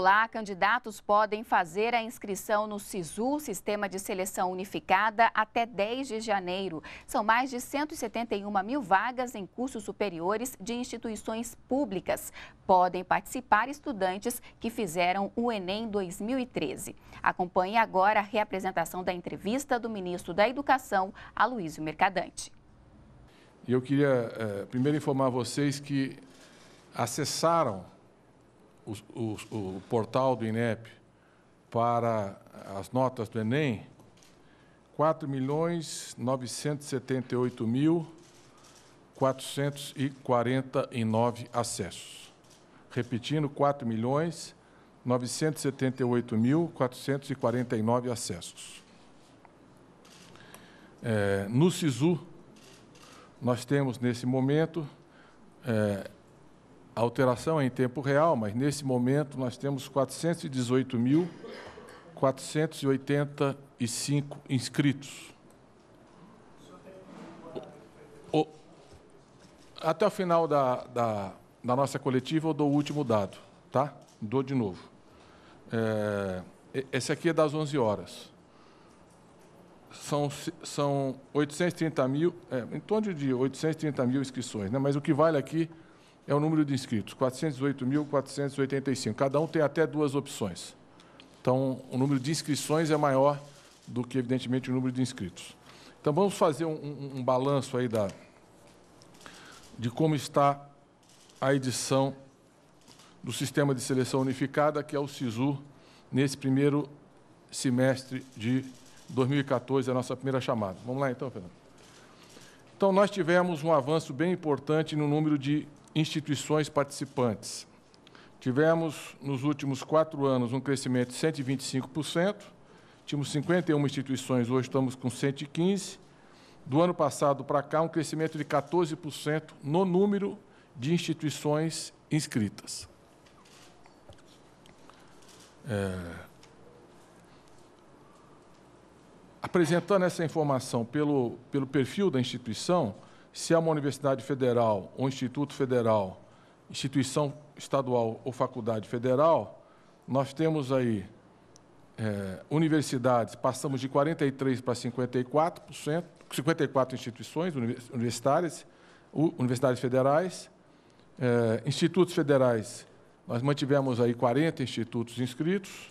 Lá, candidatos podem fazer a inscrição no SISU, Sistema de Seleção Unificada, até 10 de janeiro. São mais de 171 mil vagas em cursos superiores de instituições públicas. Podem participar estudantes que fizeram o Enem 2013. Acompanhe agora a reapresentação da entrevista do ministro da Educação, Aloysio Mercadante. Eu queria eh, primeiro informar vocês que acessaram o, o, o portal do INEP para as notas do Enem, 4 milhões 978 mil 449 acessos. Repetindo, 4 milhões 978 mil 449 acessos. É, no SISU, nós temos, nesse momento, é, a alteração é em tempo real, mas nesse momento nós temos 418.485 inscritos. O, até o final da, da, da, nossa coletiva eu dou o último dado, tá? Dou de novo. É, esse aqui é das 11 horas. São, são 830 mil, é, em torno de 830 mil inscrições, né? mas o que vale aqui é o número de inscritos, 408.485. Cada um tem até duas opções. Então, o número de inscrições é maior do que, evidentemente, o número de inscritos. Então, vamos fazer um, um, um balanço aí da, de como está a edição do Sistema de Seleção Unificada, que é o SISU, nesse primeiro semestre de 2014, a nossa primeira chamada. Vamos lá, então, Fernando. Então, nós tivemos um avanço bem importante no número de instituições participantes. Tivemos, nos últimos quatro anos, um crescimento de 125%, tínhamos 51 instituições, hoje estamos com 115. Do ano passado para cá, um crescimento de 14% no número de instituições inscritas. É... Apresentando essa informação pelo, pelo perfil da instituição, se é uma universidade federal, ou instituto federal, instituição estadual ou faculdade federal, nós temos aí é, universidades, passamos de 43% para 54%, 54 instituições universitárias, universidades federais, é, institutos federais, nós mantivemos aí 40 institutos inscritos,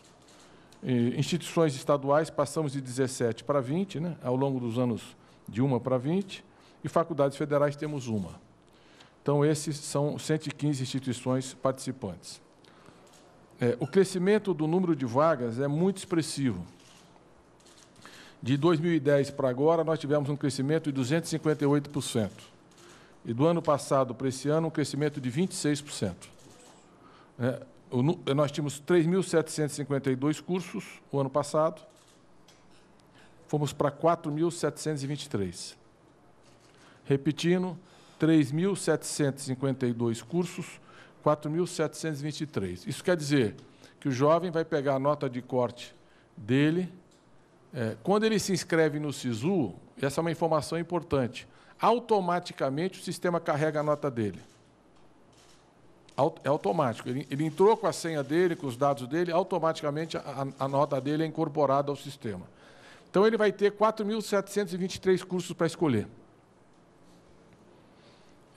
instituições estaduais, passamos de 17 para 20, né, ao longo dos anos de 1 para 20, e faculdades federais temos uma. Então, esses são 115 instituições participantes. É, o crescimento do número de vagas é muito expressivo. De 2010 para agora, nós tivemos um crescimento de 258%. E do ano passado para esse ano, um crescimento de 26%. É, o, eh, nós tínhamos 3.752 cursos o ano passado, fomos para 4.723. Repetindo, 3.752 cursos, 4.723. Isso quer dizer que o jovem vai pegar a nota de corte dele. É, quando ele se inscreve no SISU, essa é uma informação importante, automaticamente o sistema carrega a nota dele. É automático. Ele, ele entrou com a senha dele, com os dados dele, automaticamente a, a nota dele é incorporada ao sistema. Então, ele vai ter 4.723 cursos para escolher.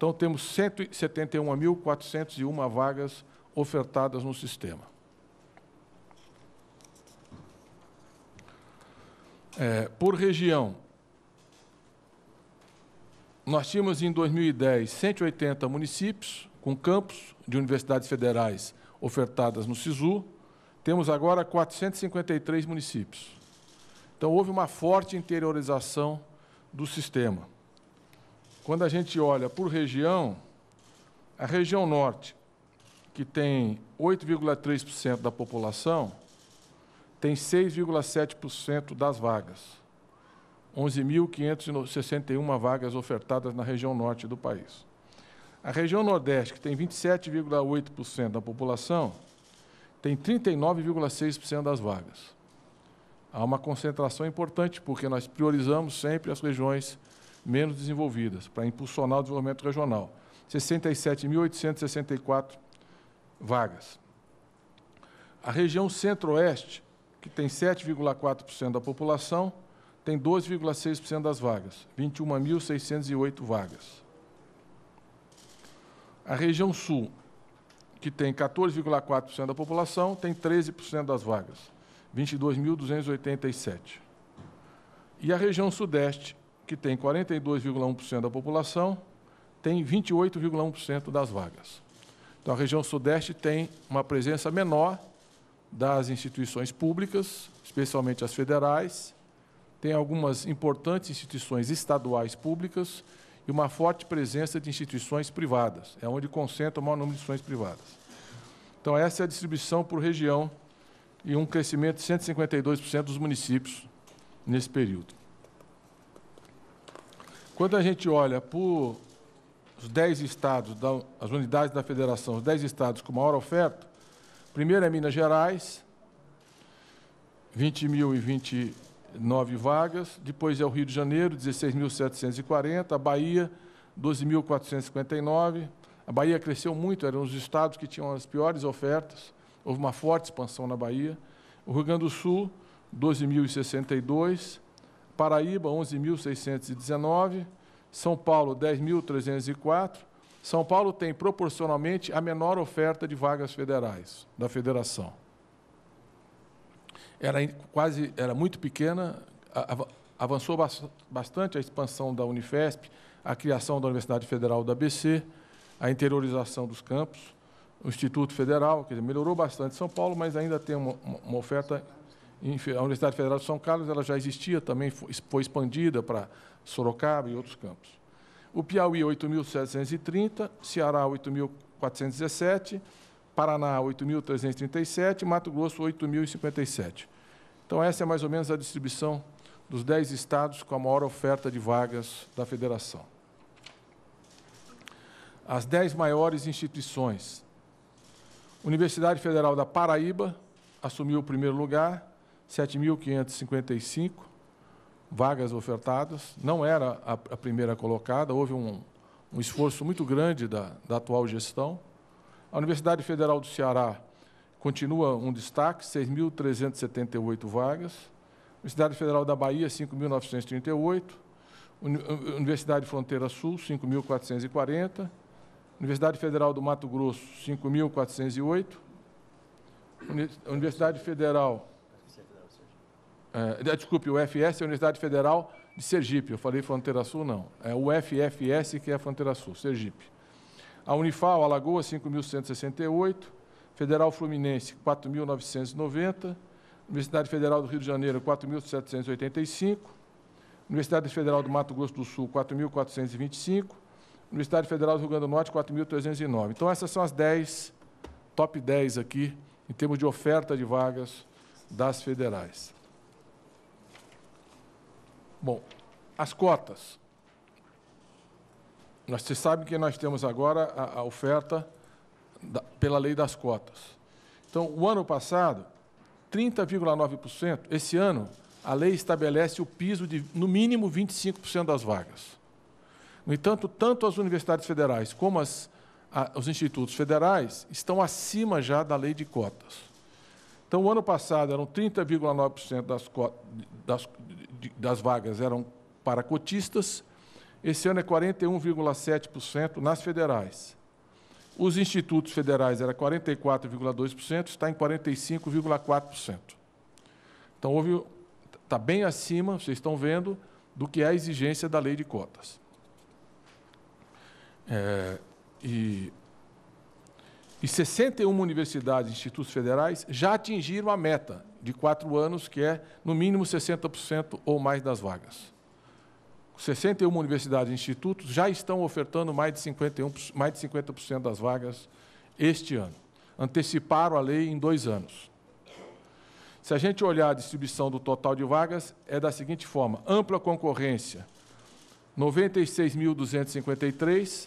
Então, temos 171.401 vagas ofertadas no sistema. É, por região, nós tínhamos em 2010 180 municípios com campos de universidades federais ofertadas no SISU. Temos agora 453 municípios. Então, houve uma forte interiorização do sistema quando a gente olha por região, a região norte, que tem 8,3% da população, tem 6,7% das vagas. 11.561 vagas ofertadas na região norte do país. A região nordeste, que tem 27,8% da população, tem 39,6% das vagas. Há uma concentração importante, porque nós priorizamos sempre as regiões menos desenvolvidas, para impulsionar o desenvolvimento regional. 67.864 vagas. A região centro-oeste, que tem 7,4% da população, tem 12,6% das vagas, 21.608 vagas. A região sul, que tem 14,4% da população, tem 13% das vagas, 22.287. E a região sudeste, que tem 42,1% da população, tem 28,1% das vagas. Então, a região Sudeste tem uma presença menor das instituições públicas, especialmente as federais, tem algumas importantes instituições estaduais públicas e uma forte presença de instituições privadas, é onde concentra o maior número de instituições privadas. Então, essa é a distribuição por região e um crescimento de 152% dos municípios nesse período. Quando a gente olha por os 10 estados, as unidades da federação, os 10 estados com maior oferta, primeiro é Minas Gerais, 20.029 vagas, depois é o Rio de Janeiro, 16.740, a Bahia, 12.459. A Bahia cresceu muito, eram os estados que tinham as piores ofertas, houve uma forte expansão na Bahia. O Rio Grande do Sul, 12.062, Paraíba, 11.619, São Paulo, 10.304. São Paulo tem proporcionalmente a menor oferta de vagas federais da federação. Era quase, era muito pequena, avançou bastante a expansão da Unifesp, a criação da Universidade Federal da ABC, a interiorização dos campos, o Instituto Federal, quer dizer, melhorou bastante São Paulo, mas ainda tem uma, uma oferta a Universidade Federal de São Carlos ela já existia, também foi expandida para Sorocaba e outros campos. O Piauí, 8.730, Ceará, 8.417, Paraná, 8.337, Mato Grosso, 8.057. Então, essa é mais ou menos a distribuição dos 10 estados com a maior oferta de vagas da federação. As 10 maiores instituições. Universidade Federal da Paraíba assumiu o primeiro lugar, 7.555 vagas ofertadas, não era a, a primeira colocada, houve um, um esforço muito grande da, da, atual gestão. A Universidade Federal do Ceará continua um destaque, 6.378 vagas. Universidade Federal da Bahia, 5.938. Universidade Fronteira Sul, 5.440. Universidade Federal do Mato Grosso, 5.408. Universidade Federal é, desculpe, o UFS é a Universidade Federal de Sergipe. Eu falei Fronteira Sul, não. É o UFFS que é a Fronteira Sul, Sergipe. A Unifal, Alagoas, 5.168. Federal Fluminense, 4.990. Universidade Federal do Rio de Janeiro, 4.785. Universidade Federal do Mato Grosso do Sul, 4.425. Universidade Federal do Rio Grande do Norte, 4.309. Então, essas são as 10, top 10 aqui, em termos de oferta de vagas das federais. Bom, as cotas. Nós, você sabe que nós temos agora a, a oferta da, pela lei das cotas. Então, o ano passado, 30,9%. Esse ano, a lei estabelece o piso de, no mínimo, 25% das vagas. No entanto, tanto as universidades federais como as, a, os institutos federais estão acima já da lei de cotas. Então, o ano passado eram 30,9% das, das, das vagas eram para cotistas, esse ano é 41,7% nas federais. Os institutos federais era 44,2%, está em 45,4%. Então, houve, está bem acima, vocês estão vendo, do que é a exigência da lei de cotas. É, e e 61 universidades e institutos federais já atingiram a meta de quatro anos, que é, no mínimo, 60% ou mais das vagas. 61 universidades e institutos já estão ofertando mais de, 51, mais de 50% das vagas este ano. Anteciparam a lei em dois anos. Se a gente olhar a distribuição do total de vagas, é da seguinte forma: ampla concorrência, 96.253,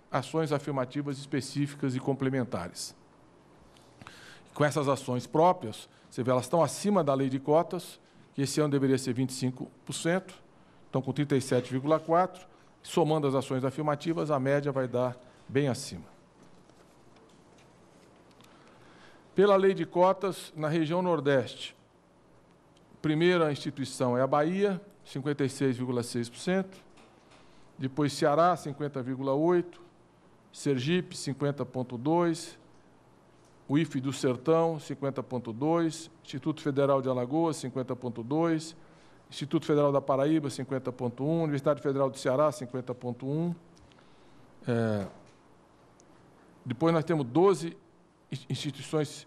ações afirmativas específicas e complementares. Com essas ações próprias, você vê, elas estão acima da lei de cotas, que esse ano deveria ser 25%, estão com 37,4%. Somando as ações afirmativas, a média vai dar bem acima. Pela lei de cotas, na região Nordeste, primeira instituição é a Bahia, 56,6%, depois Ceará, 50,8%, Sergipe 50.2, Uif do Sertão 50.2, Instituto Federal de Alagoas 50.2, Instituto Federal da Paraíba 50.1, Universidade Federal do Ceará 50.1. É, depois nós temos 12 instituições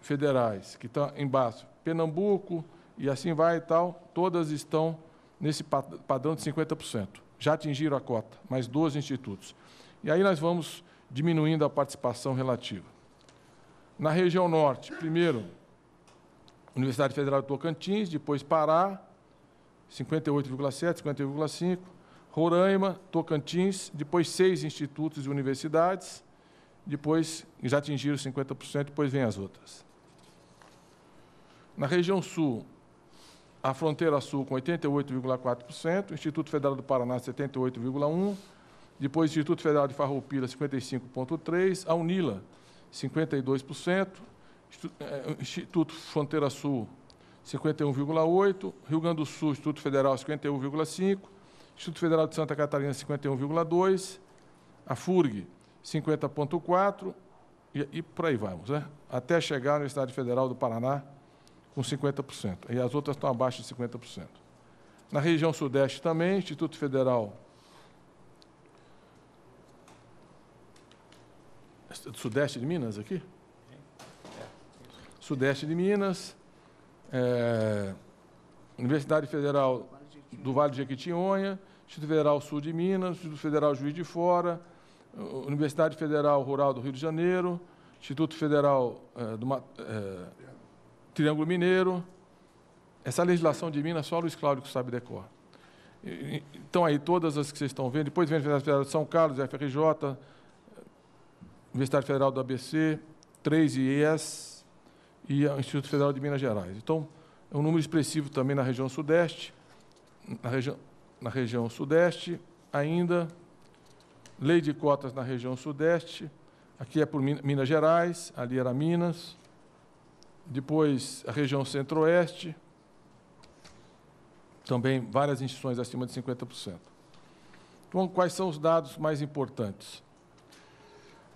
federais que estão embaixo. Pernambuco e assim vai e tal, todas estão nesse padrão de 50%. Já atingiram a cota, mais 12 institutos. E aí nós vamos diminuindo a participação relativa. Na região norte, primeiro, Universidade Federal de Tocantins, depois Pará, 58,7, 51,5, Roraima, Tocantins, depois seis institutos e universidades, depois já atingiram 50%, depois vem as outras. Na região sul, a fronteira sul com 88,4%, Instituto Federal do Paraná 78,1%, depois, Instituto Federal de Farroupilha, 55,3%. A UNILA, 52%. Eh, Instituto Fronteira Sul, 51,8%. Rio Grande do Sul, Instituto Federal, 51,5%. Instituto Federal de Santa Catarina, 51,2%. A FURG, 50,4%. E, e por aí vamos, né? Até chegar à Universidade Federal do Paraná, com 50%. E as outras estão abaixo de 50%. Na região Sudeste também, Instituto Federal sudeste de Minas aqui? Sudeste de Minas, é, Universidade Federal do Vale de Jequitinhonha, Instituto Federal Sul de Minas, Instituto Federal Juiz de Fora, Universidade Federal Rural do Rio de Janeiro, Instituto Federal é, do é, Triângulo Mineiro. Essa legislação de Minas, só Luiz Cláudio que sabe decor. Então, aí, todas as que vocês estão vendo, depois vem a Universidade Federal de São Carlos, FRJ, Universidade Federal do ABC, três IES e o Instituto Federal de Minas Gerais. Então, é um número expressivo também na região sudeste, na, na região sudeste ainda, lei de cotas na região sudeste, aqui é por Minas Gerais, ali era Minas, depois a região centro-oeste, também várias instituições acima de 50%. Então, quais são os dados mais importantes?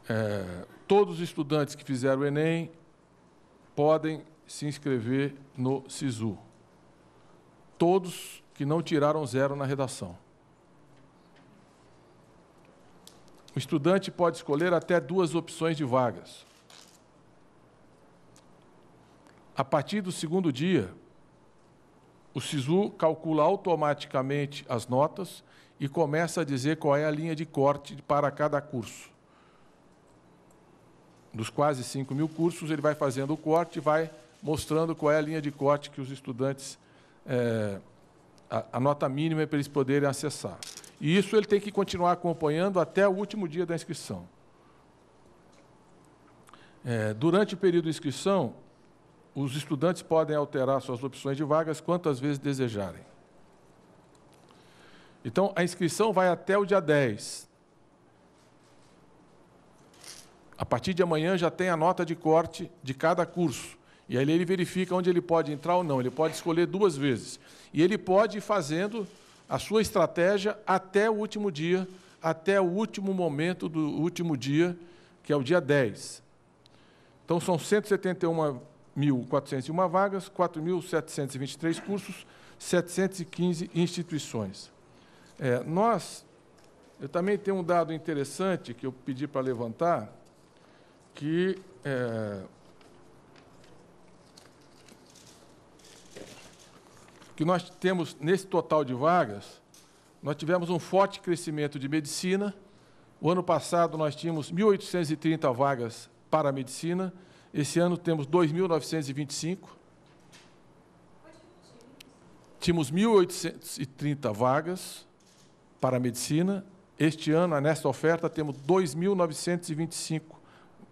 é, todos os estudantes que fizeram o Enem podem se inscrever no SISU. Todos que não tiraram zero na redação. O estudante pode escolher até duas opções de vagas. A partir do segundo dia, o SISU calcula automaticamente as notas e começa a dizer qual é a linha de corte para cada curso dos quase 5 mil cursos, ele vai fazendo o corte e vai mostrando qual é a linha de corte que os estudantes, é, a, a, nota mínima é para eles poderem acessar. E isso ele tem que continuar acompanhando até o último dia da inscrição. É, durante o período de inscrição, os estudantes podem alterar suas opções de vagas quantas vezes desejarem. Então, a inscrição vai até o dia 10. A partir de amanhã já tem a nota de corte de cada curso. E aí ele verifica onde ele pode entrar ou não. Ele pode escolher duas vezes. E ele pode ir fazendo a sua estratégia até o último dia, até o último momento do último dia, que é o dia 10. Então são 171.401 vagas, 4.723 cursos, 715 instituições. É, nós, eu também tenho um dado interessante que eu pedi para levantar que é, que nós temos nesse total de vagas, nós tivemos um forte crescimento de medicina. O ano passado nós tínhamos 1.830 vagas para a medicina. Esse ano temos 2.925. Tínhamos 1.830 vagas para a medicina. Este ano, nesta oferta, temos 2.925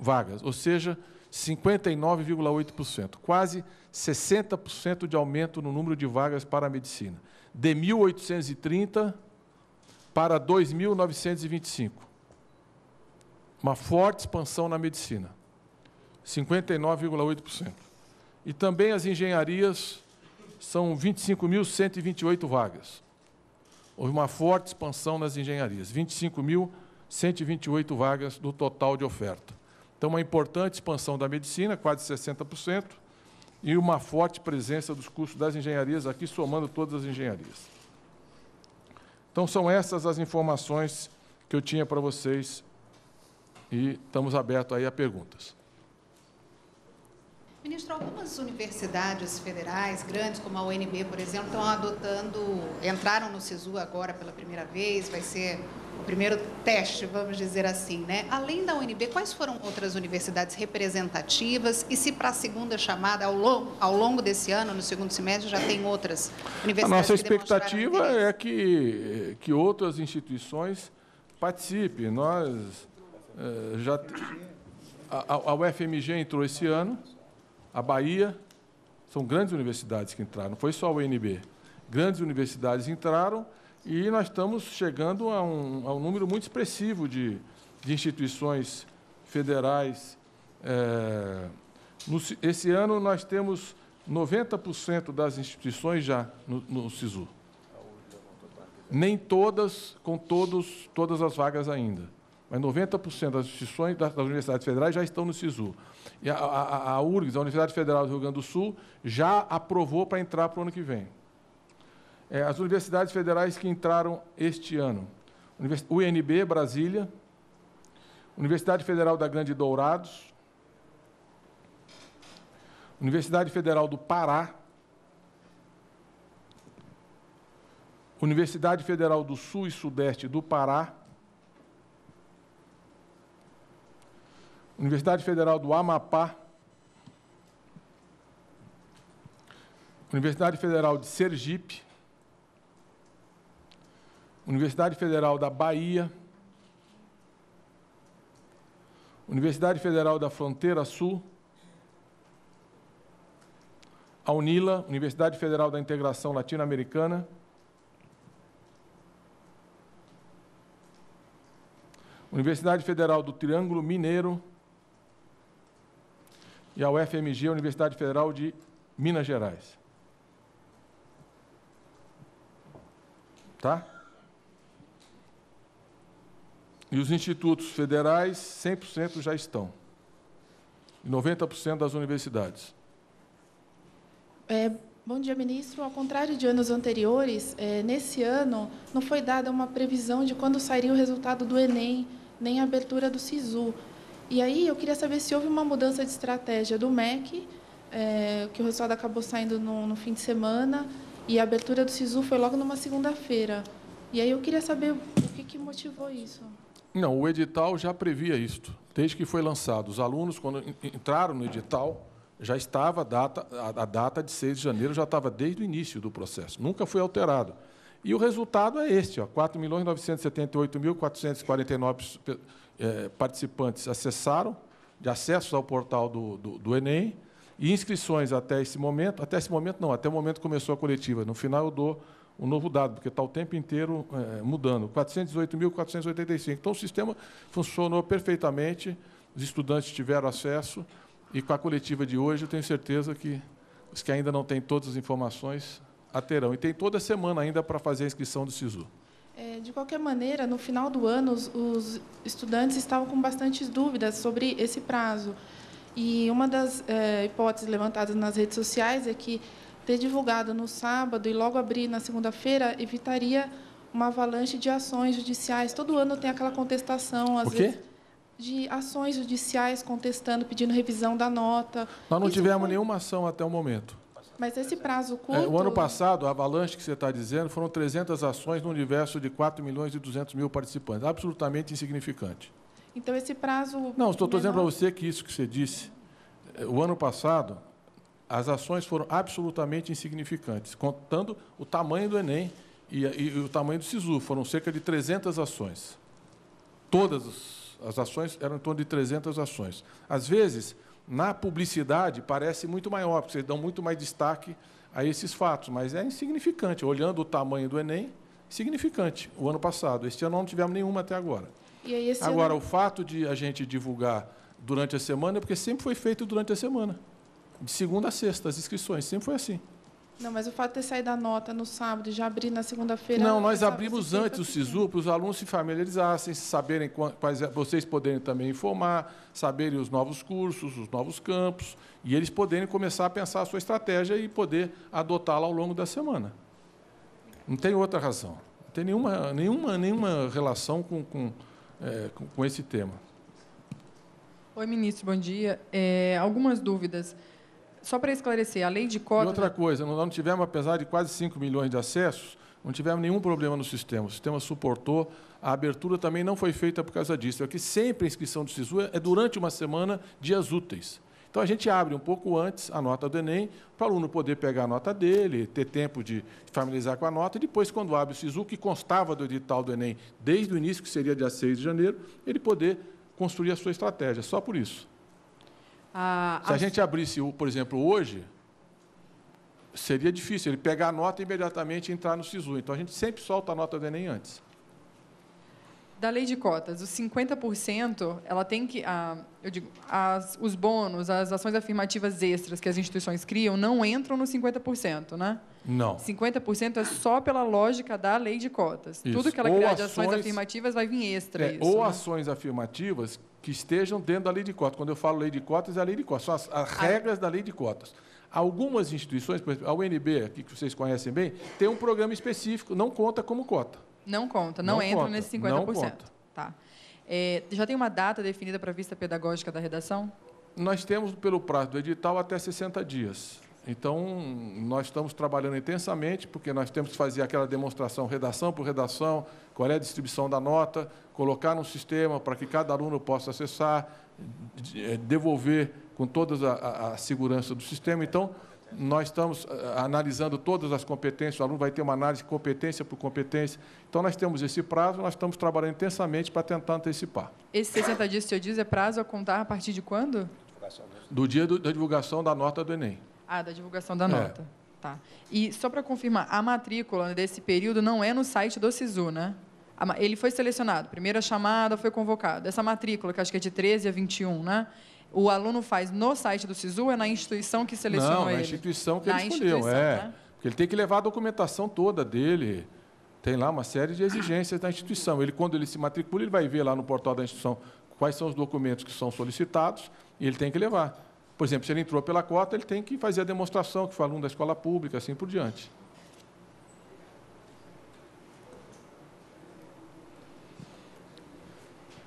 vagas, ou seja, 59,8%, quase 60% de aumento no número de vagas para a medicina, de 1.830 para 2.925. Uma forte expansão na medicina, 59,8%. E também as engenharias são 25.128 vagas. Houve uma forte expansão nas engenharias, 25.128 vagas do total de oferta. Então, uma importante expansão da medicina, quase 60%, e uma forte presença dos cursos das engenharias aqui, somando todas as engenharias. Então, são essas as informações que eu tinha para vocês e estamos abertos aí a perguntas. Ministro, algumas universidades federais, grandes como a UNB, por exemplo, estão adotando, entraram no SISU agora pela primeira vez, vai ser o primeiro teste, vamos dizer assim, né? Além da UNB, quais foram outras universidades representativas e se para a segunda chamada, ao longo, ao longo desse ano, no segundo semestre, já tem outras universidades? A nossa expectativa é que, eh, que outras instituições participem. Nós eh, já. A, a UFMG entrou esse ano, a Bahia, são grandes universidades que entraram, não foi só a UNB. Grandes universidades entraram e nós estamos chegando a um, a um número muito expressivo de, de instituições federais. É, no, esse ano nós temos 90% das instituições já no, no SISU. Nem todas, com todos, todas as vagas ainda. Mas 90% das instituições das, das, universidades federais já estão no SISU. E a, a, a URGS, a Universidade Federal do Rio Grande do Sul, já aprovou para entrar para o ano que vem é, as universidades federais que entraram este ano. UNB, Brasília, Universidade Federal da Grande Dourados, Universidade Federal do Pará, Universidade Federal do Sul e Sudeste do Pará, Universidade Federal do Amapá, Universidade Federal de Sergipe, Universidade Federal da Bahia, Universidade Federal da Fronteira Sul, a UNILA, Universidade Federal da Integração Latino-Americana, Universidade Federal do Triângulo Mineiro e a UFMG, Universidade Federal de Minas Gerais. Tá? E os institutos federais, 100% já estão. E 90% das universidades. É, bom dia, ministro. Ao contrário de anos anteriores, é, nesse ano não foi dada uma previsão de quando sairia o resultado do Enem, nem a abertura do SISU. E aí eu queria saber se houve uma mudança de estratégia do MEC, é, que o resultado acabou saindo no, no fim de semana, e a abertura do SISU foi logo numa segunda-feira. E aí eu queria saber o que, que motivou isso. Não, o edital já previa isto, desde que foi lançado. Os alunos, quando entraram no edital, já estava a data, a data de 6 de janeiro já estava desde o início do processo, nunca foi alterado. E o resultado é este, 4.978.449 eh, participantes acessaram, de acesso ao portal do, do, do, Enem, e inscrições até esse momento, até esse momento não, até o momento começou a coletiva, no final eu dou um novo dado, porque está o tempo inteiro é, mudando. 408.485 Então, o sistema funcionou perfeitamente, os estudantes tiveram acesso, e com a coletiva de hoje, eu tenho certeza que os que ainda não têm todas as informações a terão. E tem toda semana ainda para fazer a inscrição do SISU. É, de qualquer maneira, no final do ano, os, os estudantes estavam com bastantes dúvidas sobre esse prazo. E uma das é, hipóteses levantadas nas redes sociais é que ter divulgado no sábado e logo abrir na segunda-feira evitaria uma avalanche de ações judiciais. Todo ano tem aquela contestação, às o quê? vezes de ações judiciais contestando, pedindo revisão da nota. Nós não Isso tivemos foi... nenhuma ação até o momento. Mas esse prazo curto... É, o ano passado, a avalanche que você está dizendo, foram 300 ações no universo de 4 milhões e 200 mil participantes. Absolutamente insignificante. Então, esse prazo... Não, estou menor... dizendo para você que isso que você disse, é, o ano passado, as ações foram absolutamente insignificantes, contando o tamanho do Enem e, e, e o tamanho do SISU. Foram cerca de 300 ações. Todas as ações eram em torno de 300 ações. Às vezes, na publicidade, parece muito maior, porque vocês dão muito mais destaque a esses fatos, mas é insignificante. Olhando o tamanho do Enem, significante o ano passado. Este ano não tivemos nenhuma até agora. Aí, agora, ano... o fato de a gente divulgar durante a semana é porque sempre foi feito durante a semana de segunda a sexta as inscrições, sempre foi assim. Não, mas o fato de ter saído a nota no sábado e já abrir na segunda-feira. Não, nós abrimos antes o assim. SISU para os alunos se familiarizassem, saberem quais é, vocês poderem também informar, saberem os novos cursos, os novos campos, e eles poderem começar a pensar a sua estratégia e poder adotá-la ao longo da semana. Não tem outra razão. Não tem nenhuma, nenhuma, nenhuma relação com, com, é, com, com esse tema. Oi, ministro, bom dia. É, algumas dúvidas só para esclarecer, a lei de cota... E outra coisa, não tivemos, apesar de quase 5 milhões de acessos, não tivemos nenhum problema no sistema. O sistema suportou. A abertura também não foi feita por causa disso. É que sempre a inscrição do SISU é, é durante uma semana, dias úteis. Então, a gente abre um pouco antes a nota do Enem, para o aluno poder pegar a nota dele, ter tempo de familiarizar com a nota, e depois, quando abre o SISU, que constava do edital do Enem desde o início, que seria dia 6 de janeiro, ele poder construir a sua estratégia, só por isso. Se a as... gente abrisse, por exemplo, hoje, seria difícil ele pegar a nota e imediatamente entrar no SISU. Então, a gente sempre solta a nota do Enem antes. Da lei de cotas, os 50%, ela tem que. eu digo, as, os bônus, as ações afirmativas extras que as instituições criam não entram no 50%, né? Não. 50% é só pela lógica da lei de cotas. Isso. Tudo que ela ou criar de ações afirmativas vai vir extra. É, isso, ou né? ações afirmativas que estejam dentro da lei de cotas. Quando eu falo lei de cotas, é a lei de cotas, são as, as ah. regras da lei de cotas. Algumas instituições, por exemplo, a UNB, que vocês conhecem bem, tem um programa específico, não conta como cota. Não conta, não, não entra conta, nesse 50%. Não conta. Tá. É, já tem uma data definida para a vista pedagógica da redação? Nós temos, pelo prazo do edital, até 60 dias. Então, nós estamos trabalhando intensamente, porque nós temos que fazer aquela demonstração redação por redação, qual é a distribuição da nota, colocar no sistema para que cada aluno possa acessar, eh, devolver com toda a, a segurança do sistema. Então, nós estamos eh, analisando todas as competências, o aluno vai ter uma análise competência por competência. Então, nós temos esse prazo, nós estamos trabalhando intensamente para tentar antecipar. Esse 60 dias que o senhor diz é prazo a contar a partir de quando? Do dia do, da divulgação da nota do Enem. Ah, da divulgação da é. nota. É. Tá. E só para confirmar, a matrícula desse período não é no site do SISU, né? Ele foi selecionado, primeira chamada, foi convocado. Essa matrícula, que acho que é de 13 a 21, né? O aluno faz no site do SISU ou é na instituição que selecionou não, ele? Não, na instituição que na ele escolheu, é. Né? Porque ele tem que levar a documentação toda dele. Tem lá uma série de exigências da instituição. Ele, quando ele se matricula, ele vai ver lá no portal da instituição quais são os documentos que são solicitados e ele tem que levar. Por exemplo, se ele entrou pela cota, ele tem que fazer a demonstração que foi aluno da escola pública, assim por diante.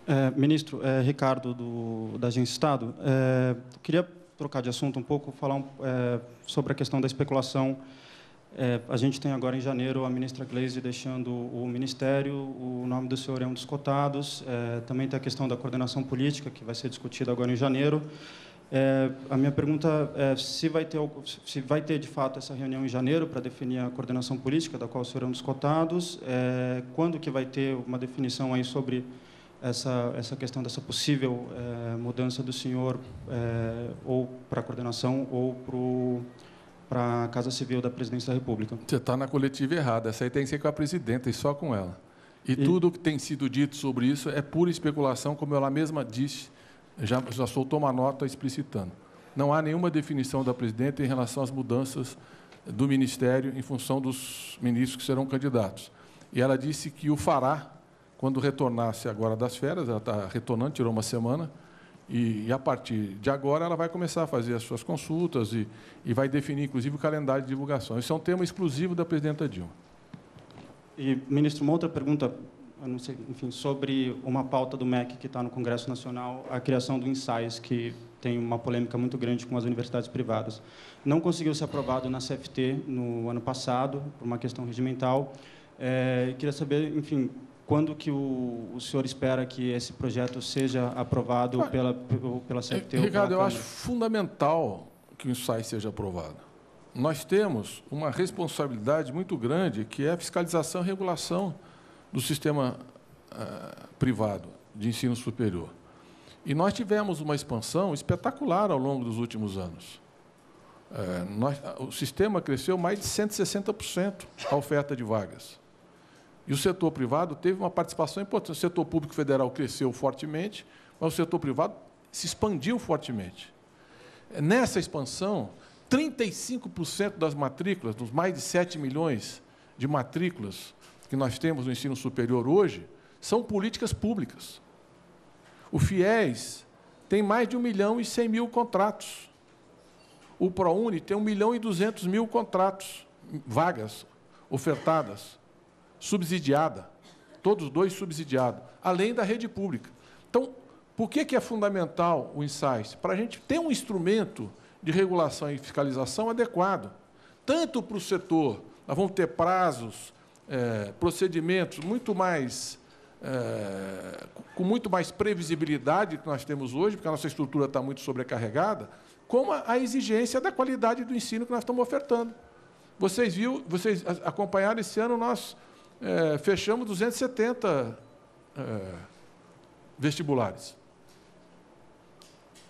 É, ministro, é, Ricardo, do, da Agência Estado, é, queria trocar de assunto um pouco, falar um, é, sobre a questão da especulação. É, a gente tem agora em janeiro a ministra Gleisi deixando o Ministério, o nome do senhor é um dos cotados, é, também tem a questão da coordenação política, que vai ser discutida agora em janeiro. É, a minha pergunta é se vai ter, se vai ter de fato essa reunião em janeiro para definir a coordenação política da qual serão é descotados, é, quando que vai ter uma definição aí sobre essa, essa questão dessa possível é, mudança do senhor é, ou para a coordenação ou para a Casa Civil da Presidência da República. Você está na coletiva errada. Essa aí tem que ser com a presidenta e só com ela. E, e... tudo o que tem sido dito sobre isso é pura especulação, como ela mesma disse já, já soltou uma nota explicitando. Não há nenhuma definição da presidenta em relação às mudanças do Ministério em função dos ministros que serão candidatos. E ela disse que o fará quando retornasse agora das férias, ela está retornando, tirou uma semana, e, e, a partir de agora ela vai começar a fazer as suas consultas e, e vai definir, inclusive, o calendário de divulgação. Isso é um tema exclusivo da presidenta Dilma. E, ministro, uma outra pergunta sei, enfim, sobre uma pauta do MEC que está no Congresso Nacional, a criação do Ensaios, que tem uma polêmica muito grande com as universidades privadas. Não conseguiu ser aprovado na CFT no ano passado, por uma questão regimental. É, queria saber, enfim, quando que o, o, senhor espera que esse projeto seja aprovado ah, pela, pela é, CFT? Ricardo, eu acho fundamental que o ensaio seja aprovado. Nós temos uma responsabilidade muito grande, que é a fiscalização e regulação do sistema uh, privado de ensino superior. E nós tivemos uma expansão espetacular ao longo dos últimos anos. Uh, nós, ah, o sistema cresceu mais de 160% a oferta de vagas. E o setor privado teve uma participação importante. O setor público federal cresceu fortemente, mas o setor privado se expandiu fortemente. Eh, nessa expansão, 35% das matrículas, dos mais de 7 milhões de matrículas que nós temos no ensino superior hoje são políticas públicas. O FIES tem mais de 1 milhão e 100 mil contratos. O ProUni tem 1 milhão e 200 mil contratos, vagas ofertadas, subsidiada, todos dois subsidiados, além da rede pública. Então, por que, é fundamental o insight? Para a gente ter um instrumento de regulação e fiscalização adequado, tanto para o setor, nós vamos ter prazos, é, procedimentos muito mais é, com muito mais previsibilidade que nós temos hoje, porque a nossa estrutura está muito sobrecarregada, como a, exigência da qualidade do ensino que nós estamos ofertando. Vocês viu, vocês acompanharam esse ano nós é, fechamos 270 é, vestibulares.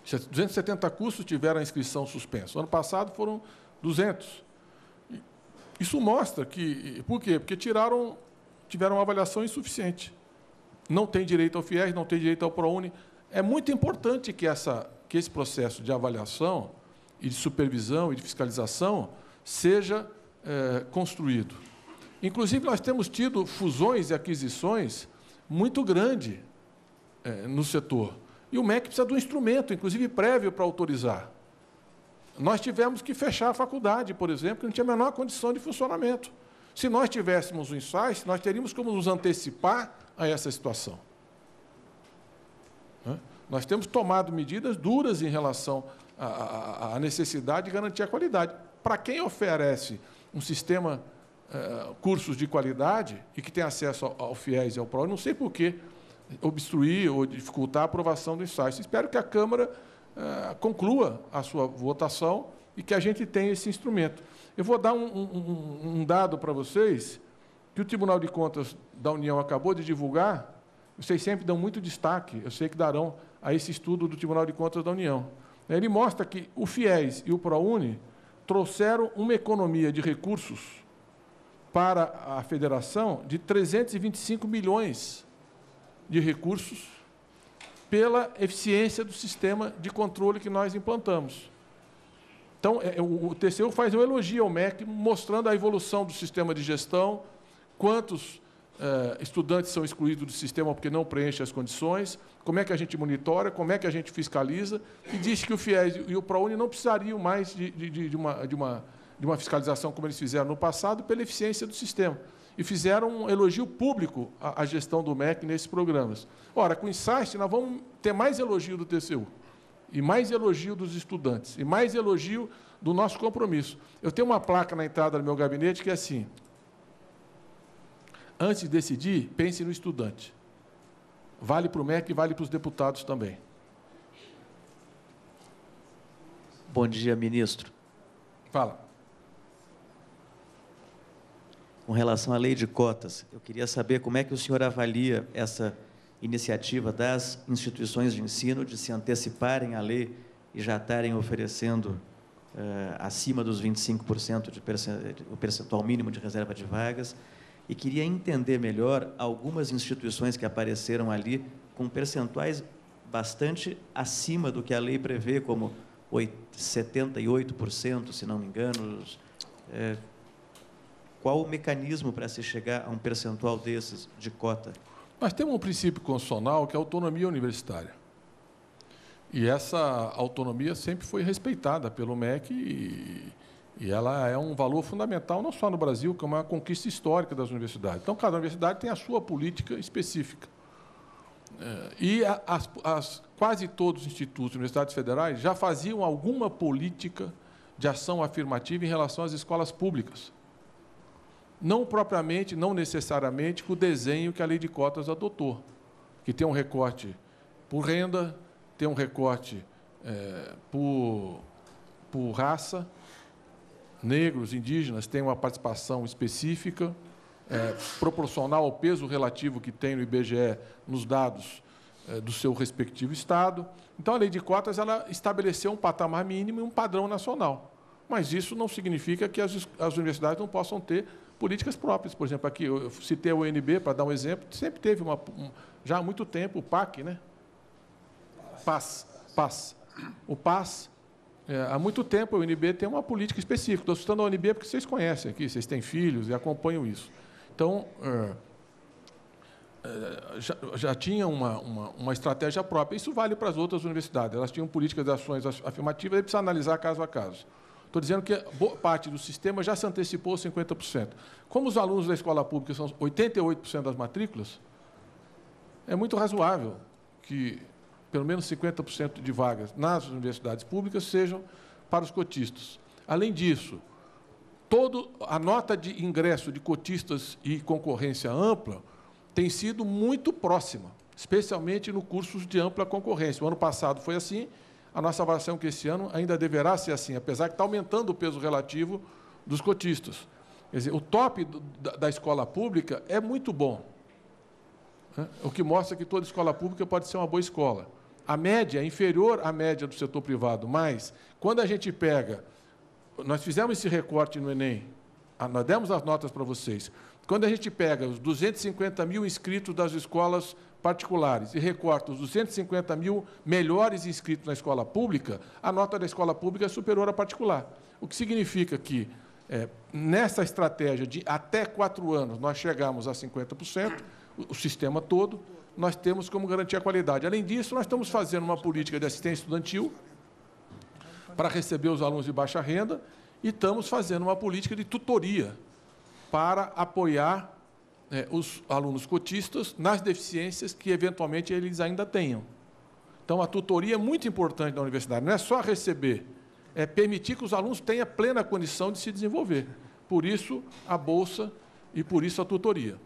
270 cursos tiveram a inscrição suspensa. O ano passado foram 200. Isso mostra que. Por quê? Porque tiraram, tiveram uma avaliação insuficiente. Não tem direito ao FIES, não tem direito ao ProUni. É muito importante que, essa, que esse processo de avaliação e de supervisão e de fiscalização seja é, construído. Inclusive, nós temos tido fusões e aquisições muito grandes é, eh, no setor. E o MEC precisa de um instrumento, inclusive prévio, para autorizar. Nós tivemos que fechar a faculdade, por exemplo, que não tinha a menor condição de funcionamento. Se nós tivéssemos um ensaio, nós teríamos como nos antecipar a essa situação. Né? Nós temos tomado medidas duras em relação à, necessidade de garantir a qualidade. Para quem oferece um sistema, eh, cursos de qualidade e que tem acesso ao FIES e ao PRO, não sei por que obstruir ou dificultar a aprovação do ensaio. Espero que a Câmara eh, conclua a sua votação e que a gente tenha esse instrumento. Eu vou dar um, um, um dado para vocês que o Tribunal de Contas da União acabou de divulgar. Vocês sempre dão muito destaque, eu sei que darão a esse estudo do Tribunal de Contas da União. Ele mostra que o FIES e o ProUni trouxeram uma economia de recursos para a federação de 325 milhões de recursos pela eficiência do sistema de controle que nós implantamos. Então, é, é, o TCU faz um elogio ao MEC, mostrando a evolução do sistema de gestão, quantos é, estudantes são excluídos do sistema porque não preenchem as condições, como é que a gente monitora, como é que a gente fiscaliza, e diz que o FIES e o ProUni não precisariam mais de, de, de, uma, de, uma, de uma fiscalização como eles fizeram no passado pela eficiência do sistema e fizeram um elogio público à, à gestão do MEC nesses programas. Ora, com o Insight, nós vamos ter mais elogio do TCU, e mais elogio dos estudantes, e mais elogio do nosso compromisso. Eu tenho uma placa na entrada do meu gabinete que é assim: antes de decidir, pense no estudante. Vale para o MEC e vale para os deputados também. Bom dia, ministro. Fala com relação à lei de cotas. Eu queria saber como é que o senhor avalia essa iniciativa das instituições de ensino de se anteciparem à lei e já estarem oferecendo eh, acima dos 25% de o percentual mínimo de reserva de vagas. E queria entender melhor algumas instituições que apareceram ali com percentuais bastante acima do que a lei prevê, como 78%, se não me engano, eh, qual o mecanismo para se chegar a um percentual desses de cota? Nós temos um princípio constitucional que é a autonomia universitária. E essa autonomia sempre foi respeitada pelo MEC e, e ela é um valor fundamental, não só no Brasil, como é uma conquista histórica das universidades. Então, cada universidade tem a sua política específica. É, e as, as, quase todos os institutos e universidades federais já faziam alguma política de ação afirmativa em relação às escolas públicas não propriamente, não necessariamente, com o desenho que a lei de cotas adotou, que tem um recorte por renda, tem um recorte é, por, por raça, negros, indígenas têm uma participação específica, é, proporcional ao peso relativo que tem no IBGE nos dados é, do seu respectivo Estado. Então, a lei de cotas ela estabeleceu um patamar mínimo e um padrão nacional. Mas isso não significa que as, as universidades não possam ter políticas próprias. Por exemplo, aqui eu citei o UNB para dar um exemplo, sempre teve uma, um, já há muito tempo o PAC, né? Paz, paz. O PAS, é, há muito tempo o UNB tem uma política específica. Estou citando a UNB porque vocês conhecem aqui, vocês têm filhos e acompanham isso. Então, é, é, já, já, tinha uma, uma, uma, estratégia própria. Isso vale para as outras universidades. Elas tinham políticas de ações afirmativas e precisa analisar caso a caso. Estou dizendo que boa parte do sistema já se antecipou 50%. Como os alunos da escola pública são 88% das matrículas, é muito razoável que pelo menos 50% de vagas nas universidades públicas sejam para os cotistas. Além disso, todo a nota de ingresso de cotistas e concorrência ampla tem sido muito próxima, especialmente no cursos de ampla concorrência. O ano passado foi assim, a nossa avaliação é que esse ano ainda deverá ser assim, apesar que está aumentando o peso relativo dos cotistas. Quer dizer, o top da escola pública é muito bom, né? o que mostra que toda escola pública pode ser uma boa escola. A média é inferior à média do setor privado, mas quando a gente pega. Nós fizemos esse recorte no Enem, nós demos as notas para vocês. Quando a gente pega os 250 mil inscritos das escolas particulares e recorta os 250 mil melhores inscritos na escola pública, a nota da escola pública é superior à particular. O que significa que, é, nessa estratégia de até quatro anos, nós chegamos a 50%, o, o sistema todo, nós temos como garantir a qualidade. Além disso, nós estamos fazendo uma política de assistência estudantil para receber os alunos de baixa renda e estamos fazendo uma política de tutoria para apoiar é, os alunos cotistas nas deficiências que eventualmente eles ainda tenham. Então, a tutoria é muito importante na universidade, não é só receber, é permitir que os alunos tenham plena condição de se desenvolver. Por isso, a bolsa e por isso a tutoria.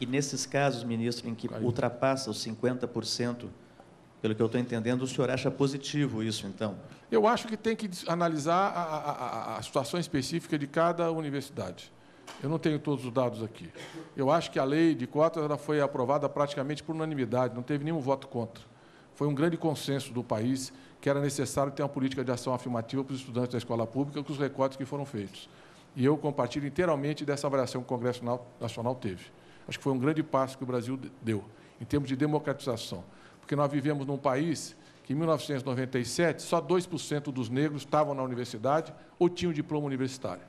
E nesses casos, ministro, em que Caiu. ultrapassa os 50%, pelo que eu estou entendendo, o senhor acha positivo isso, então? Eu acho que tem que analisar a, a, a situação específica de cada universidade. Eu não tenho todos os dados aqui. Eu acho que a lei de cotas ela foi aprovada praticamente por unanimidade, não teve nenhum voto contra. Foi um grande consenso do país que era necessário ter uma política de ação afirmativa para os estudantes da escola pública com os recortes que foram feitos. E eu compartilho inteiramente dessa avaliação que o Congresso Nacional teve. Acho que foi um grande passo que o Brasil deu em termos de democratização, porque nós vivemos num país que em 1997 só 2% dos negros estavam na universidade ou tinham diploma universitário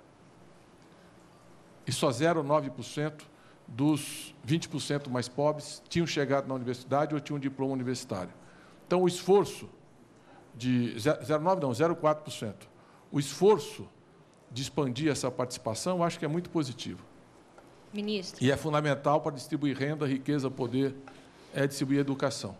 e só 0,9% dos 20% mais pobres tinham chegado na universidade ou tinham um diploma universitário. Então, o esforço de 0,9 não, 0,4%. O esforço de expandir essa participação, eu acho que é muito positivo. Ministro. E é fundamental para distribuir renda, riqueza, poder, é distribuir educação.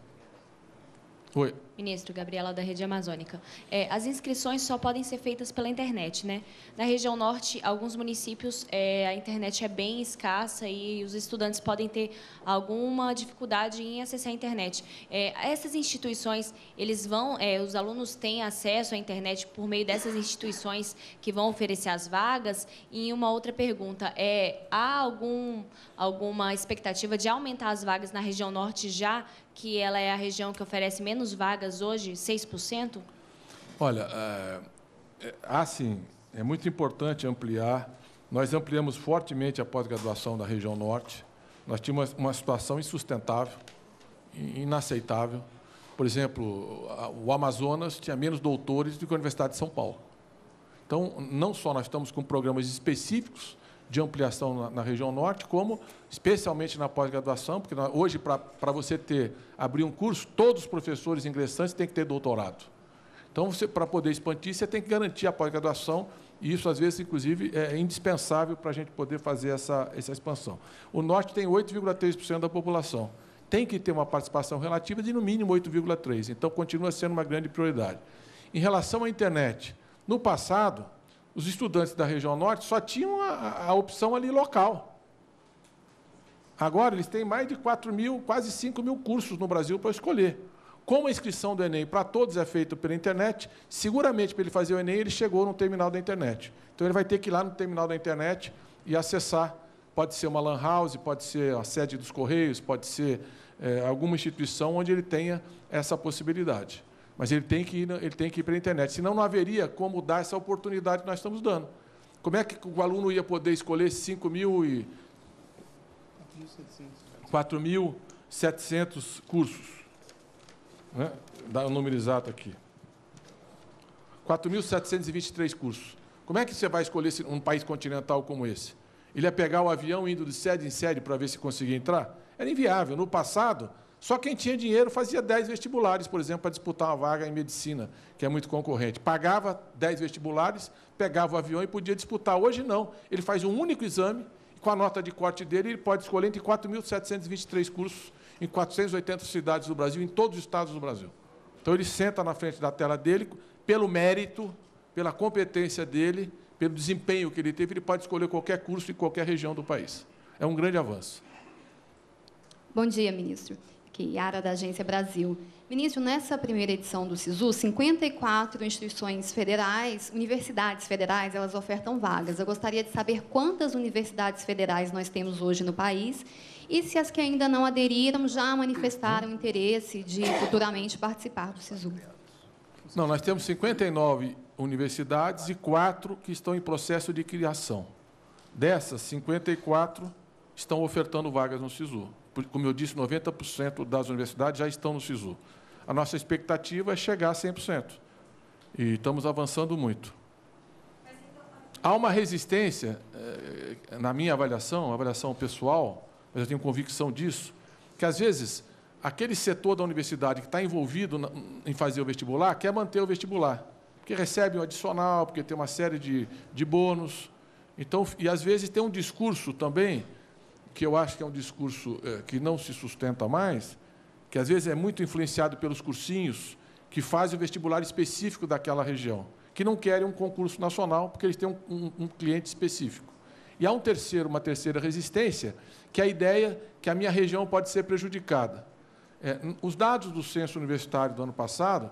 Oi. Ministro, Gabriela da Rede Amazônica. É, as inscrições só podem ser feitas pela internet, né? Na região norte, alguns municípios, é, a internet é bem escassa e os estudantes podem ter alguma dificuldade em acessar a internet. É, essas instituições, eles vão, é, os alunos têm acesso à internet por meio dessas instituições que vão oferecer as vagas? E uma outra pergunta, é, há algum, alguma expectativa de aumentar as vagas na região norte já que ela é a região que oferece menos vagas hoje, 6%? Olha, é, assim, é muito importante ampliar. Nós ampliamos fortemente a pós-graduação da região norte. Nós tínhamos uma situação insustentável, inaceitável. Por exemplo, o Amazonas tinha menos doutores do que a Universidade de São Paulo. Então, não só nós estamos com programas específicos de ampliação na, na região norte, como especialmente na pós-graduação, porque nós, hoje, para você ter abrir um curso, todos os professores ingressantes têm que ter doutorado. Então, para poder expandir, você tem que garantir a pós-graduação, e isso, às vezes, inclusive, é, é indispensável para a gente poder fazer essa, essa expansão. O Norte tem 8,3% da população. Tem que ter uma participação relativa de, no mínimo, 8,3%. Então, continua sendo uma grande prioridade. Em relação à internet, no passado, os estudantes da região norte só tinham a, a opção ali local. Agora eles têm mais de 4 mil, quase 5 mil cursos no Brasil para escolher. Como a inscrição do Enem para todos é feita pela internet, seguramente para ele fazer o Enem, ele chegou no terminal da internet. Então ele vai ter que ir lá no terminal da internet e acessar. Pode ser uma Lan House, pode ser a sede dos Correios, pode ser é, alguma instituição onde ele tenha essa possibilidade. Mas ele tem que ir, ele tem que ir para a internet, senão não haveria como dar essa oportunidade que nós estamos dando. Como é que o aluno ia poder escolher 5 mil e... 4.700 cursos? Né? Dá o um número exato aqui. 4.723 cursos. Como é que você vai escolher um país continental como esse? Ele ia pegar o avião indo de sede em sede para ver se conseguia entrar? Era inviável. No passado, só quem tinha dinheiro fazia 10 vestibulares, por exemplo, para disputar uma vaga em medicina, que é muito concorrente. Pagava 10 vestibulares, pegava o avião e podia disputar. Hoje não. Ele faz um único exame e com a nota de corte dele ele pode escolher entre 4.723 cursos em 480 cidades do Brasil, em todos os estados do Brasil. Então ele senta na frente da tela dele, pelo mérito, pela competência dele, pelo desempenho que ele teve, ele pode escolher qualquer curso em qualquer região do país. É um grande avanço. Bom dia, ministro que Yara da Agência Brasil. Ministro, nessa primeira edição do SISU, 54 instituições federais, universidades federais, elas ofertam vagas. Eu gostaria de saber quantas universidades federais nós temos hoje no país e se as que ainda não aderiram já manifestaram interesse de futuramente participar do SISU. Não, nós temos 59 universidades e quatro que estão em processo de criação. Dessas, 54 estão ofertando vagas no SISU como eu disse, 90% das universidades já estão no SISU. A nossa expectativa é chegar a 100%. E estamos avançando muito. Há uma resistência, eh, na minha avaliação, avaliação pessoal, mas eu tenho convicção disso, que às vezes aquele setor da universidade que está envolvido em fazer o vestibular quer manter o vestibular, porque recebe um adicional, porque tem uma série de, de bônus. Então, e às vezes tem um discurso também que eu acho que é um discurso eh, que não se sustenta mais, que às vezes é muito influenciado pelos cursinhos que fazem o vestibular específico daquela região, que não querem um concurso nacional porque eles têm um, um, um cliente específico. E há um terceiro, uma terceira resistência, que é a ideia que a minha região pode ser prejudicada. É, os dados do censo universitário do ano passado,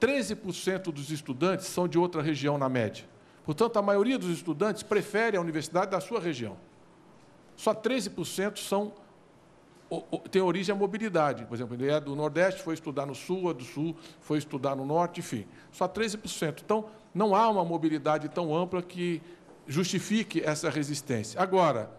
13% dos estudantes são de outra região na média. Portanto, a maioria dos estudantes prefere a universidade da sua região só 13% são tem origem à mobilidade. Por exemplo, ele é do Nordeste, foi estudar no Sul, é do Sul, foi estudar no Norte, enfim. Só 13%. Então, não há uma mobilidade tão ampla que justifique essa resistência. Agora,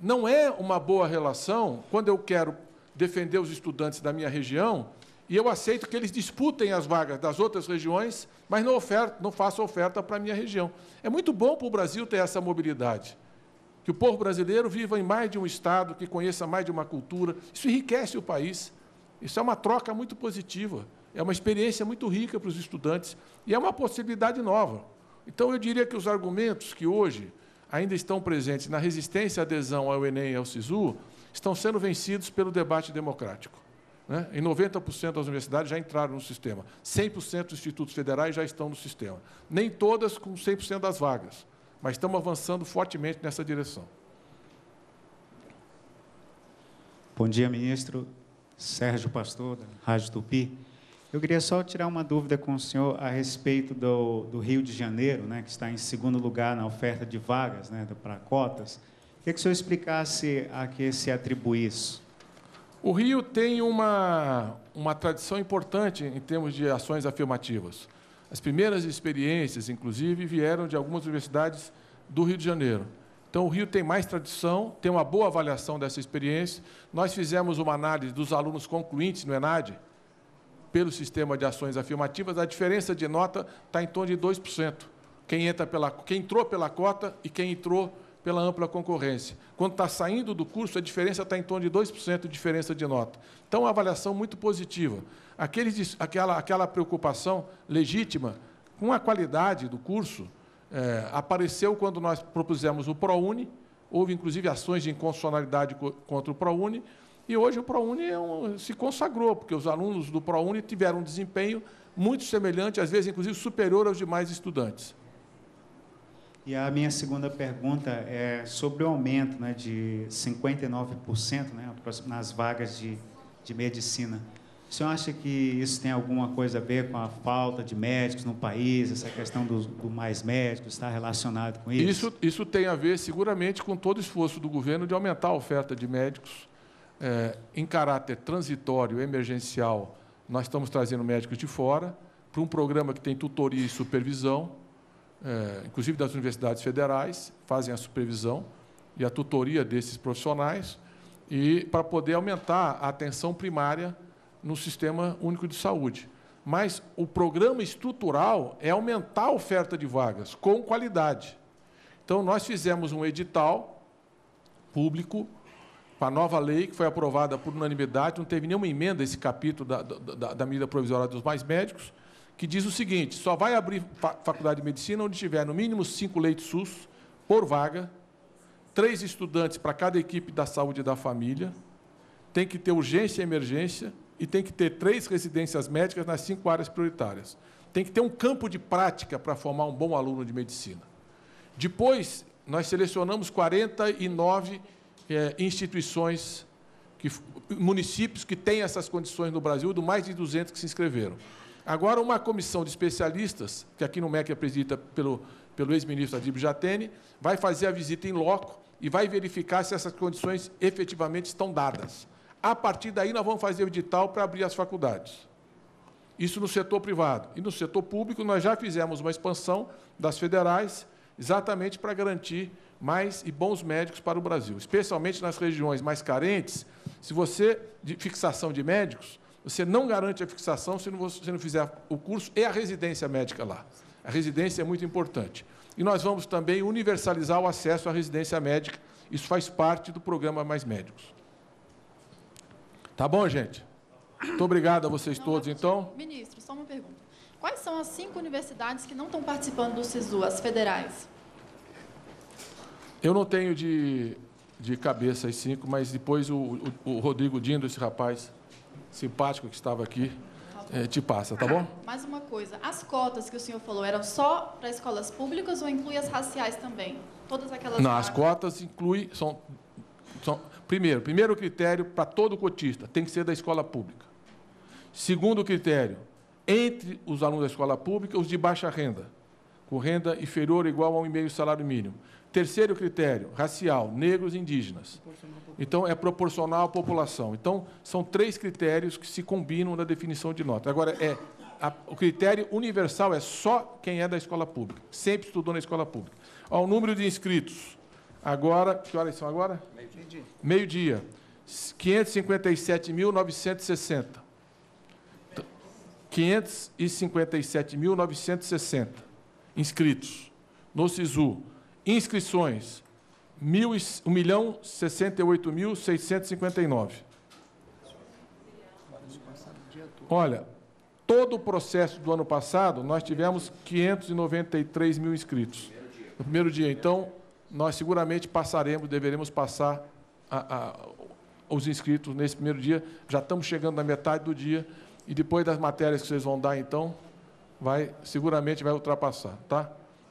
não é uma boa relação quando eu quero defender os estudantes da minha região e eu aceito que eles disputem as vagas das outras regiões, mas não, oferta, não faço oferta para a minha região. É muito bom para o Brasil ter essa mobilidade que o povo brasileiro viva em mais de um Estado, que conheça mais de uma cultura. Isso enriquece o país. Isso é uma troca muito positiva. É uma experiência muito rica para os estudantes e é uma possibilidade nova. Então, eu diria que os argumentos que hoje ainda estão presentes na resistência à adesão ao Enem e ao SISU estão sendo vencidos pelo debate democrático. Né? Em 90% das universidades já entraram no sistema, 100% dos institutos federais já estão no sistema, nem todas com 100% das vagas mas estamos avançando fortemente nessa direção. Bom dia, ministro. Sérgio Pastor, da Rádio Tupi. Eu queria só tirar uma dúvida com o senhor a respeito do, do Rio de Janeiro, né, que está em segundo lugar na oferta de vagas né, para cotas. Queria que o senhor explicasse a que se atribui isso. O Rio tem uma, uma tradição importante em termos de ações afirmativas. As primeiras experiências, inclusive, vieram de algumas universidades do Rio de Janeiro. Então, o Rio tem mais tradição, tem uma boa avaliação dessa experiência. Nós fizemos uma análise dos alunos concluintes no ENAD, pelo sistema de ações afirmativas, a diferença de nota está em torno de 2%. Quem, entra pela, quem entrou pela cota e quem entrou pela ampla concorrência. Quando está saindo do curso, a diferença está em torno de 2% de diferença de nota. Então, uma avaliação muito positiva. Aqueles, aquela, aquela preocupação legítima com a qualidade do curso é, apareceu quando nós propusemos o ProUni, houve inclusive ações de inconstitucionalidade contra o ProUni, e hoje o ProUni é um, se consagrou, porque os alunos do ProUni tiveram um desempenho muito semelhante, às vezes inclusive superior aos demais estudantes. E a minha segunda pergunta é sobre o aumento né, de 59% né, nas vagas de, de medicina. O senhor acha que isso tem alguma coisa a ver com a falta de médicos no país, essa questão do, do mais médicos está relacionado com isso? isso? Isso tem a ver seguramente com todo o esforço do governo de aumentar a oferta de médicos é, em caráter transitório, emergencial. Nós estamos trazendo médicos de fora para um programa que tem tutoria e supervisão é, inclusive das universidades federais, fazem a supervisão e a tutoria desses profissionais, e para poder aumentar a atenção primária no sistema único de saúde. Mas o programa estrutural é aumentar a oferta de vagas com qualidade. Então, nós fizemos um edital público com a nova lei, que foi aprovada por unanimidade, não teve nenhuma emenda esse capítulo da, da, da medida provisória dos mais médicos, que diz o seguinte: só vai abrir faculdade de medicina onde tiver no mínimo cinco leitos SUS por vaga, três estudantes para cada equipe da saúde da família, tem que ter urgência e emergência e tem que ter três residências médicas nas cinco áreas prioritárias. Tem que ter um campo de prática para formar um bom aluno de medicina. Depois, nós selecionamos 49 é, eh, instituições, que, municípios que têm essas condições no Brasil, do mais de 200 que se inscreveram. Agora, uma comissão de especialistas, que aqui no MEC é presidida pelo, pelo ex-ministro Adib Jatene, vai fazer a visita em loco e vai verificar se essas condições efetivamente estão dadas. A partir daí, nós vamos fazer o edital para abrir as faculdades. Isso no setor privado. E no setor público, nós já fizemos uma expansão das federais, exatamente para garantir mais e bons médicos para o Brasil, especialmente nas regiões mais carentes. Se você, de fixação de médicos, você não garante a fixação se não, você não fizer o curso e a residência médica lá. A residência é muito importante. E nós vamos também universalizar o acesso à residência médica. Isso faz parte do programa Mais Médicos. Tá bom, gente? Muito obrigado a vocês não, todos, então. Ministro, só uma pergunta. Quais são as cinco universidades que não estão participando do SISU, as federais? Eu não tenho de, de cabeça as cinco, mas depois o, o, o Rodrigo Dindo, esse rapaz, simpático que estava aqui é, te passa, tá bom? Ah, mais uma coisa, as cotas que o senhor falou eram só para escolas públicas ou inclui as raciais também? Todas aquelas. Não, marcas... as cotas inclui são, são primeiro, primeiro critério para todo cotista tem que ser da escola pública. Segundo critério, entre os alunos da escola pública, os de baixa renda, com renda inferior ou igual a um e meio salário mínimo. Terceiro critério, racial, negros e indígenas. Então, é proporcional à população. Então, são três critérios que se combinam na definição de nota. Agora, é a, o critério universal é só quem é da escola pública, sempre estudou na escola pública. Ó, o número de inscritos, agora, que horas são agora? Meio-dia. Meio-dia, 557.960. 557.960 inscritos. No SISU, Inscrições, 1.068.659. Olha, todo o processo do ano passado, nós tivemos 593 mil inscritos. No primeiro dia. Então, nós seguramente passaremos, deveremos passar a, a, os inscritos nesse primeiro dia. Já estamos chegando na metade do dia. E depois das matérias que vocês vão dar, então, vai seguramente vai ultrapassar, tá?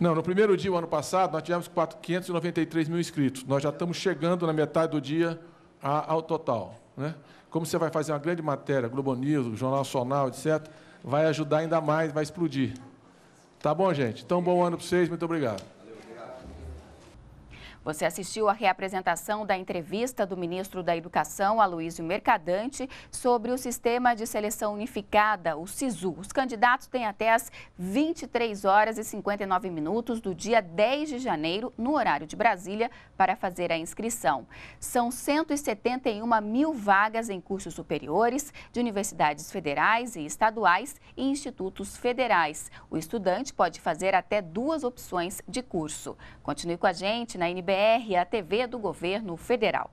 Não, no primeiro dia, o ano passado, nós tivemos 593 mil inscritos. Nós já estamos chegando na metade do dia ao total. Né? Como você vai fazer uma grande matéria, Globo News, Jornal Nacional, etc., vai ajudar ainda mais, vai explodir. Tá bom, gente? Então, bom ano para vocês, muito obrigado. Você assistiu à reapresentação da entrevista do ministro da Educação, Aloysio Mercadante, sobre o Sistema de Seleção Unificada, o SISU. Os candidatos têm até as 23 horas e 59 minutos do dia 10 de janeiro, no horário de Brasília, para fazer a inscrição. São 171 mil vagas em cursos superiores, de universidades federais e estaduais e institutos federais. O estudante pode fazer até duas opções de curso. Continue com a gente na NB BR, a TV do governo federal.